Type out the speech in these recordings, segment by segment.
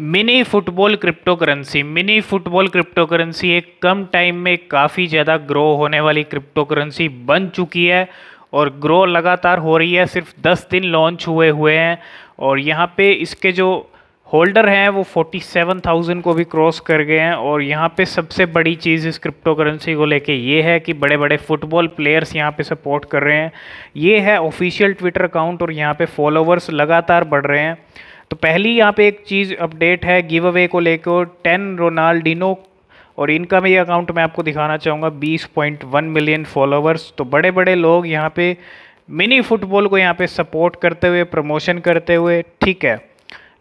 mini football cryptocurrency mini football cryptocurrency एक कम time में काफ़ी ज़्यादा ग्रो होने वाली क्रिप्टो करेंसी बन चुकी है और ग्रो लगातार हो रही है सिर्फ 10 दिन लॉन्च हुए हुए हैं और यहाँ पे इसके जो होल्डर हैं वो 47,000 को भी क्रॉस कर गए हैं और यहाँ पे सबसे बड़ी चीज़ इस क्रिप्टो करेंसी को लेके ये है कि बड़े बड़े फुटबॉल प्लेयर्स यहाँ पे सपोर्ट कर रहे हैं ये है ऑफिशियल ट्विटर अकाउंट और यहाँ पे फॉलोवर्स लगातार बढ़ रहे हैं तो पहली यहाँ पे एक चीज़ अपडेट है गिव अवे को लेकर टेन रोनाल्डिनो और इनका भी अकाउंट मैं आपको दिखाना चाहूँगा 20.1 मिलियन फॉलोवर्स तो बड़े बड़े लोग यहाँ पे मिनी फुटबॉल को यहाँ पे सपोर्ट करते हुए प्रमोशन करते हुए ठीक है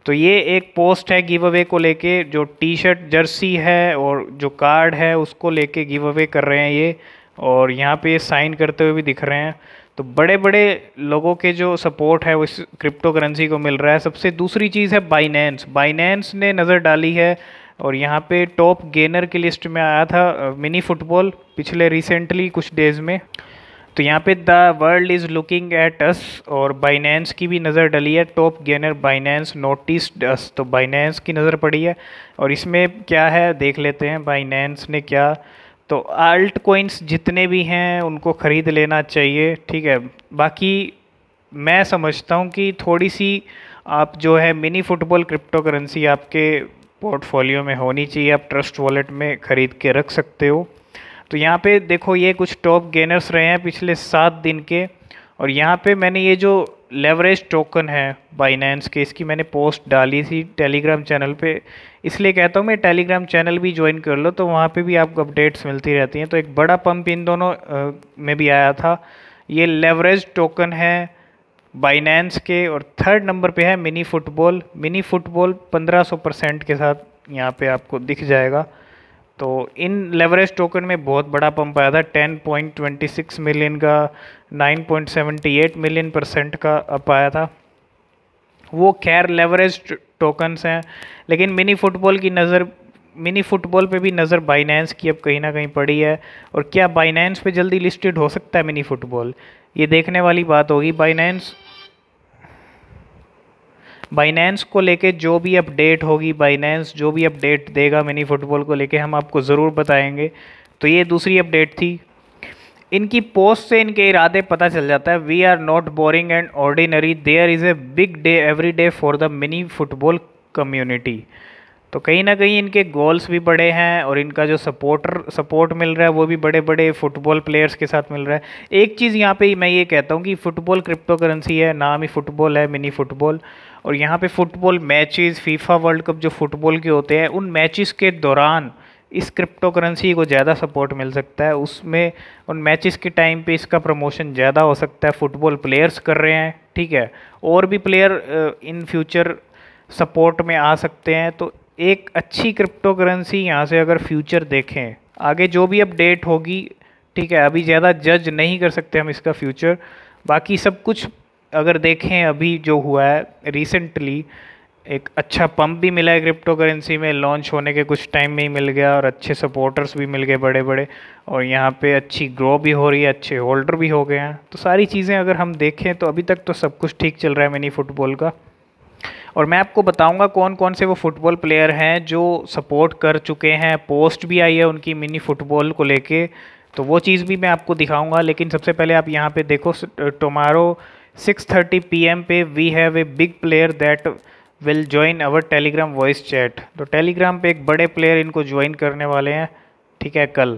तो ये एक पोस्ट है गिव अवे को लेके जो टी शर्ट जर्सी है और जो कार्ड है उसको लेके गिव अवे कर रहे हैं ये और यहाँ पे साइन करते हुए भी दिख रहे हैं तो बड़े बड़े लोगों के जो सपोर्ट है वो इस क्रिप्टो करेंसी को मिल रहा है सबसे दूसरी चीज़ है बाइनेंस बाइनेंस ने नज़र डाली है और यहाँ पे टॉप गेनर की लिस्ट में आया था मिनी फुटबॉल पिछले रिसेंटली कुछ डेज़ में तो यहाँ पे the world is looking at us और बाइनेंस की भी नज़र डली है top gainer Binance notice us तो बाइनेंस की नज़र पड़ी है और इसमें क्या है देख लेते हैं बाइनेंस ने क्या तो आल्ट कोइंस जितने भी हैं उनको ख़रीद लेना चाहिए ठीक है बाकी मैं समझता हूँ कि थोड़ी सी आप जो है मिनी फुटबॉल क्रिप्टो करेंसी आपके पोर्टफोलियो में होनी चाहिए आप ट्रस्ट वॉलेट में ख़रीद के रख सकते हो तो यहाँ पे देखो ये कुछ टॉप गेनर्स रहे हैं पिछले सात दिन के और यहाँ पे मैंने ये जो लेवरेज टोकन है बाइनेंस के इसकी मैंने पोस्ट डाली थी टेलीग्राम चैनल पे इसलिए कहता हूँ मैं टेलीग्राम चैनल भी ज्वाइन कर लो तो वहाँ पे भी आपको अपडेट्स मिलती रहती हैं तो एक बड़ा पंप इन दोनों में भी आया था ये लेवरेज टोकन है बाइनेंस के और थर्ड नंबर पे है मिनी फुटबॉल मिनी फुटबॉल पंद्रह परसेंट के साथ यहाँ पर आपको दिख जाएगा तो इन लेवरेज टोकन में बहुत बड़ा पंप आया था 10.26 मिलियन का 9.78 मिलियन परसेंट का अप आया था वो खैर लेवरेज टोकन्स हैं लेकिन मिनी फुटबॉल की नज़र मिनी फुटबॉल पे भी नज़र बाइनेंस की अब कहीं ना कहीं पड़ी है और क्या बाइनेंस पे जल्दी लिस्टेड हो सकता है मिनी फुटबॉल ये देखने वाली बात होगी बाइनेंस बाइनेंस को लेके जो भी अपडेट होगी बाइनेंस जो भी अपडेट देगा मिनी फुटबॉल को लेके हम आपको ज़रूर बताएंगे तो ये दूसरी अपडेट थी इनकी पोस्ट से इनके इरादे पता चल जाता है we are not boring and ordinary there is a big day every day for the mini football community तो कहीं ना कहीं इनके गोल्स भी बड़े हैं और इनका जो सपोर्टर सपोर्ट मिल रहा है वो भी बड़े बड़े फुटबॉल प्लेयर्स के साथ मिल रहा है एक चीज़ यहाँ पे मैं ये कहता हूँ कि फ़ुटबॉल क्रिप्टो करेंसी है नाम ही फ़ुटबॉल है मिनी फुटबॉल और यहाँ पे football matches FIFA World Cup जो फुटबॉल के होते हैं उन मैचेस के दौरान इस क्रिप्टो करेंसी को ज़्यादा सपोर्ट मिल सकता है उसमें उन मैचेस के टाइम पे इसका प्रमोशन ज़्यादा हो सकता है फुटबॉल प्लेयर्स कर रहे हैं ठीक है और भी प्लेयर इन फ्यूचर सपोर्ट में आ सकते हैं तो एक अच्छी क्रिप्टो करेंसी यहाँ से अगर फ्यूचर देखें आगे जो भी अपडेट होगी ठीक है अभी ज़्यादा जज नहीं कर सकते हम इसका फ्यूचर बाकी सब कुछ अगर देखें अभी जो हुआ है रिसेंटली एक अच्छा पंप भी मिला है क्रिप्टो करेंसी में लॉन्च होने के कुछ टाइम में ही मिल गया और अच्छे सपोर्टर्स भी मिल गए बड़े बड़े और यहाँ पे अच्छी ग्रो भी हो रही है अच्छे होल्डर भी हो गए हैं तो सारी चीज़ें अगर हम देखें तो अभी तक तो सब कुछ ठीक चल रहा है मिनी फुटबॉल का और मैं आपको बताऊंगा कौन कौन से वो फुटबॉल प्लेयर हैं जो सपोर्ट कर चुके हैं पोस्ट भी आई है उनकी मिनी फुटबॉल को लेके तो वो चीज़ भी मैं आपको दिखाऊंगा लेकिन सबसे पहले आप यहाँ पे देखो टमारो 6:30 पीएम पे we have a big player that will join our Telegram voice chat तो टेलीग्राम पे एक बड़े प्लेयर इनको ज्वाइन करने वाले हैं ठीक है कल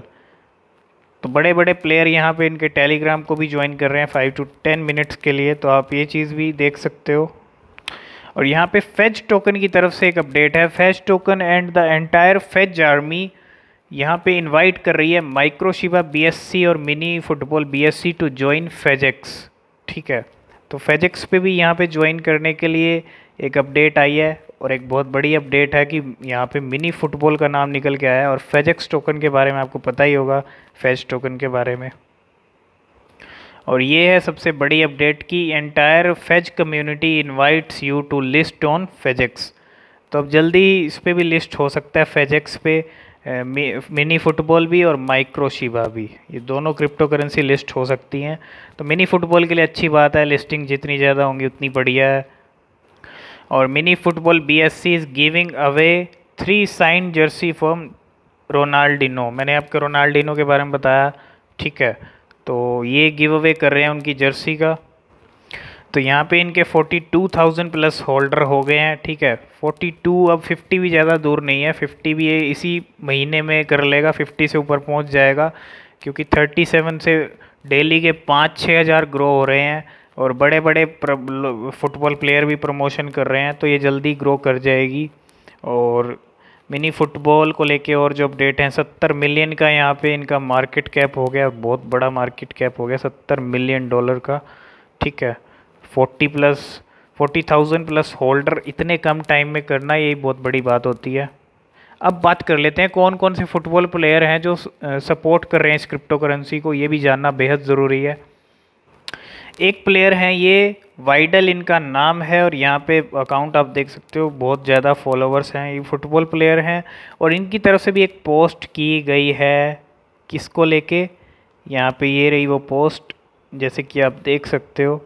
तो बड़े बड़े प्लेयर यहाँ पे इनके टेलीग्राम को भी ज्वाइन कर रहे हैं फाइव टू टेन मिनट्स के लिए तो आप ये चीज़ भी देख सकते हो और यहाँ पे फेज टोकन की तरफ से एक अपडेट है phase token and the entire phase army यहाँ पे इनवाइट कर रही है माइक्रोशिबा बीएससी और mini football BSC to join PhaseX ठीक है तो फेजिक्स पे भी यहाँ पे ज्वाइन करने के लिए एक अपडेट आई है और एक बहुत बड़ी अपडेट है कि यहाँ पे मिनी फुटबॉल का नाम निकल के आया है और फेजेक्स टोकन के बारे में आपको पता ही होगा फेज टोकन के बारे में और ये है सबसे बड़ी अपडेट कि entire phase community invites you to list on PhaseX तो अब जल्दी इस पर भी लिस्ट हो सकता है फेजिक्स पे मिनी फुटबॉल भी और माइक्रो शिबा भी ये दोनों क्रिप्टो करेंसी लिस्ट हो सकती हैं तो मिनी फुटबॉल के लिए अच्छी बात है लिस्टिंग जितनी ज़्यादा होंगी उतनी बढ़िया है और mini football B S C is giving away three sign jersey form Ronaldinho मैंने आपके रोनाल्डिनो के बारे में बताया ठीक है तो ये गिव अवे कर रहे हैं उनकी जर्सी का तो यहाँ पे इनके 42,000 प्लस होल्डर हो गए हैं ठीक है 42 अब 50 भी ज़्यादा दूर नहीं है 50 भी ये इसी महीने में कर लेगा 50 से ऊपर पहुँच जाएगा क्योंकि 37 से डेली के पाँच छः हज़ार ग्रो हो रहे हैं और बड़े बड़े फुटबॉल प्लेयर भी प्रमोशन कर रहे हैं तो ये जल्दी ग्रो कर जाएगी और मिनी फुटबॉल को लेके और जो अपडेट हैं सत्तर मिलियन का यहाँ पे इनका मार्केट कैप हो गया बहुत बड़ा मार्केट कैप हो गया सत्तर मिलियन डॉलर का ठीक है forty plus forty thousand plus holder इतने कम टाइम में करना ये बहुत बड़ी बात होती है अब बात कर लेते हैं कौन कौन से फुटबॉल प्लेयर हैं जो सपोर्ट कर रहे हैं इस क्रिप्टो करेंसी को ये भी जानना बेहद ज़रूरी है एक प्लेयर हैं ये वाइडल इनका नाम है और यहाँ पे अकाउंट आप देख सकते हो बहुत ज़्यादा फॉलोवर्स हैं ये फुटबॉल प्लेयर हैं और इनकी तरफ से भी एक पोस्ट की गई है किसको लेके यहाँ पे ये रही वो पोस्ट जैसे कि आप देख सकते हो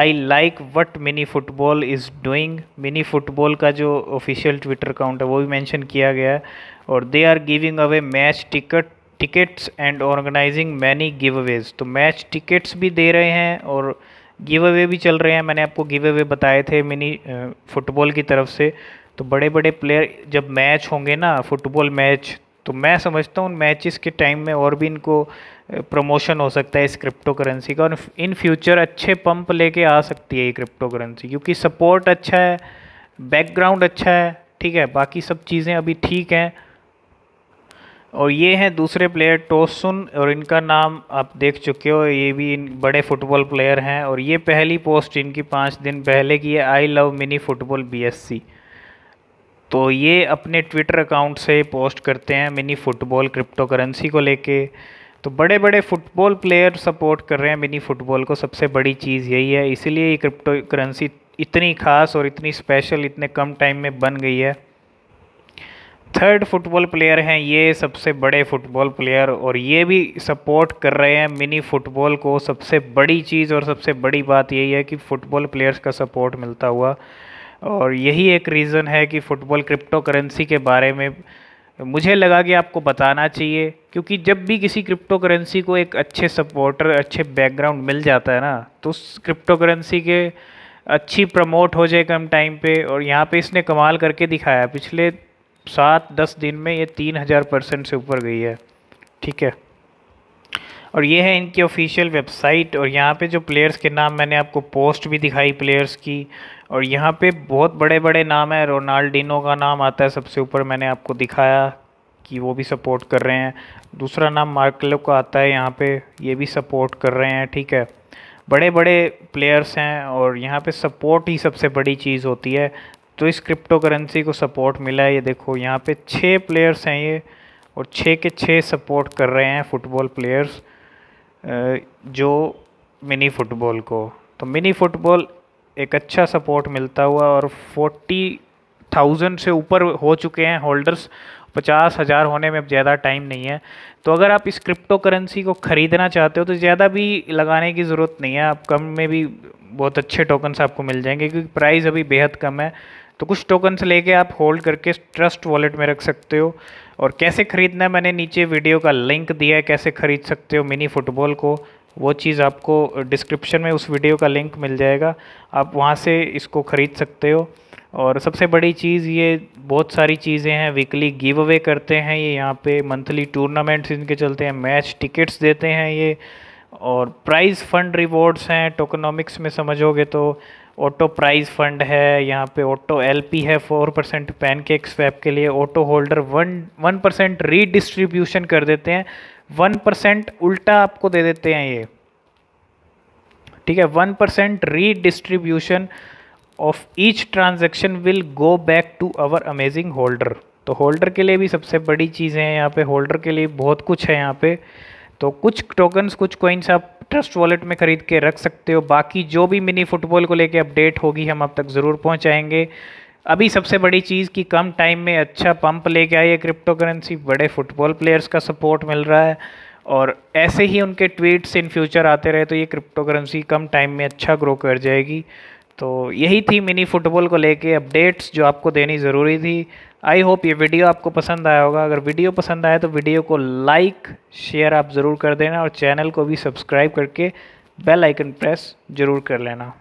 I like what mini football is doing mini football का जो ऑफिशियल ट्विटर अकाउंट है वो भी मैंशन किया गया है और they are giving away match ticket tickets and organizing many giveaways तो मैच टिकट्स भी दे रहे हैं और गिव अवे भी चल रहे हैं मैंने आपको गिव अवे बताए थे मिनी फुटबॉल की तरफ से तो बड़े बड़े प्लेयर जब मैच होंगे ना फुटबॉल मैच तो मैं समझता हूँ उन मैचेस के टाइम में और भी इनको प्रमोशन हो सकता है इस क्रिप्टो करेंसी का और इन फ्यूचर अच्छे पंप लेके आ सकती है ये क्रिप्टो करेंसी क्योंकि सपोर्ट अच्छा है बैकग्राउंड अच्छा है ठीक है बाकी सब चीज़ें अभी ठीक हैं और ये हैं दूसरे प्लेयर टोसुन और इनका नाम आप देख चुके हो ये भी इन बड़े फुटबॉल प्लेयर हैं और ये पहली पोस्ट इनकी पाँच दिन पहले की है आई लव मिनी फुटबॉल बी तो ये अपने ट्विटर अकाउंट से पोस्ट करते हैं मिनी फुटबॉल क्रिप्टो करेंसी को लेके तो बड़े बड़े फुटबॉल प्लेयर सपोर्ट कर रहे हैं मिनी फुटबॉल को सबसे बड़ी चीज़ यही है इसीलिए ये क्रिप्टो करेंसी इतनी ख़ास और इतनी स्पेशल इतने कम टाइम में बन गई है थर्ड फुटबॉल प्लेयर हैं ये सबसे बड़े फुटबॉल प्लेयर और ये भी सपोर्ट कर रहे हैं मिनी फुटबॉल को सबसे बड़ी चीज़ और सबसे बड़ी बात यही है कि फ़ुटबॉल प्लेयर्स का सपोर्ट मिलता हुआ और यही एक रीज़न है कि फ़ुटबॉल क्रिप्टो करेंसी के बारे में मुझे लगा कि आपको बताना चाहिए क्योंकि जब भी किसी क्रिप्टो करेंसी को एक अच्छे सपोर्टर अच्छे बैकग्राउंड मिल जाता है ना तो उस क्रिप्टो करेंसी के अच्छी प्रमोट हो जाए कम टाइम पे और यहाँ पे इसने कमाल करके दिखाया पिछले सात दस दिन में ये तीन हज़ार परसेंट से ऊपर गई है ठीक है और ये है इनकी ऑफिशियल वेबसाइट और यहाँ पे जो प्लेयर्स के नाम मैंने आपको पोस्ट भी दिखाई प्लेयर्स की और यहाँ पे बहुत बड़े बड़े नाम है रोनाल्डिनो का नाम आता है सबसे ऊपर मैंने आपको दिखाया कि वो भी सपोर्ट कर रहे हैं दूसरा नाम मार्कलो का आता है यहाँ पे ये भी सपोर्ट कर रहे हैं ठीक है बड़े बड़े प्लेयर्स हैं और यहाँ पे सपोर्ट ही सबसे बड़ी चीज़ होती है तो इस क्रिप्टो करेंसी को सपोर्ट मिला है ये देखो यहाँ पे छः प्लेयर्स हैं ये और छः के छः सपोर्ट कर रहे हैं फुटबॉल प्लेयर्स जो मिनी फुटबॉल को तो मिनी फुटबॉल एक अच्छा सपोर्ट मिलता हुआ और फोर्टी थाउजेंड से ऊपर हो चुके हैं होल्डर्स पचास हज़ार होने में अब ज़्यादा टाइम नहीं है तो अगर आप इस क्रिप्टो करेंसी को ख़रीदना चाहते हो तो ज़्यादा भी लगाने की ज़रूरत नहीं है आप कम में भी बहुत अच्छे टोकन्स आपको मिल जाएंगे क्योंकि प्राइस अभी बेहद कम है तो कुछ टोकन्स लेके आप होल्ड करके ट्रस्ट वॉलेट में रख सकते हो और कैसे ख़रीदना है मैंने नीचे वीडियो का लिंक दिया है कैसे ख़रीद सकते हो मिनी फुटबॉल को वो चीज़ आपको डिस्क्रिप्शन में उस वीडियो का लिंक मिल जाएगा आप वहाँ से इसको ख़रीद सकते हो और सबसे बड़ी चीज़ ये बहुत सारी चीज़ें हैं वीकली गिव अवे करते हैं ये यहाँ पे मंथली टूर्नामेंट्स इनके चलते हैं मैच टिकट्स देते हैं ये और प्राइज़ फंड रिवॉर्ड्स हैं टोकोनॉमिक्स में समझोगे तो ऑटो प्राइज़ फंड है यहाँ पे ऑटो एलपी है फोर परसेंट पैनकेक स्वैप के लिए auto holder one one percent redistribution कर देते हैं वन परसेंट उल्टा आपको दे देते हैं ये ठीक है one percent redistribution of each transaction will go back to our amazing holder तो होल्डर के लिए भी सबसे बड़ी चीज़ें हैं यहाँ पे होल्डर के लिए बहुत कुछ है यहाँ पे तो कुछ टोकन्स कुछ कोइंस आप ट्रस्ट वॉलेट में ख़रीद के रख सकते हो बाकी जो भी मिनी फुटबॉल को लेके अपडेट होगी हम आप तक ज़रूर पहुँचाएंगे अभी सबसे बड़ी चीज़ कि कम टाइम में अच्छा पंप लेके आई है क्रिप्टो करेंसी बड़े फुटबॉल प्लेयर्स का सपोर्ट मिल रहा है और ऐसे ही उनके ट्वीट्स इन फ्यूचर आते रहे तो ये क्रिप्टो करेंसी कम टाइम में अच्छा ग्रो कर जाएगी तो यही थी मिनी फुटबॉल को लेके अपडेट्स जो आपको देनी ज़रूरी थी आई होप ये वीडियो आपको पसंद आया होगा अगर वीडियो पसंद आया तो वीडियो को लाइक शेयर आप ज़रूर कर देना और चैनल को भी सब्सक्राइब करके बेल आइकन प्रेस ज़रूर कर लेना